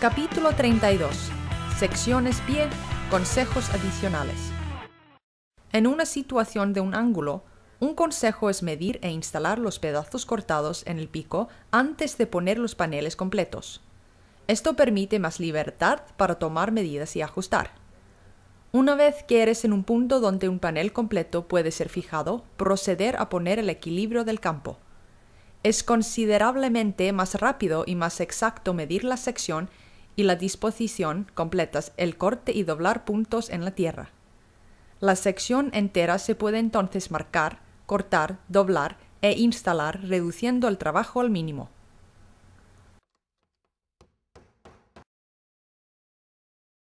Capítulo 32. Secciones pie, consejos adicionales. En una situación de un ángulo, un consejo es medir e instalar los pedazos cortados en el pico antes de poner los paneles completos. Esto permite más libertad para tomar medidas y ajustar. Una vez que eres en un punto donde un panel completo puede ser fijado, proceder a poner el equilibrio del campo. Es considerablemente más rápido y más exacto medir la sección y la disposición completas el corte y doblar puntos en la tierra. La sección entera se puede entonces marcar, cortar, doblar e instalar reduciendo el trabajo al mínimo.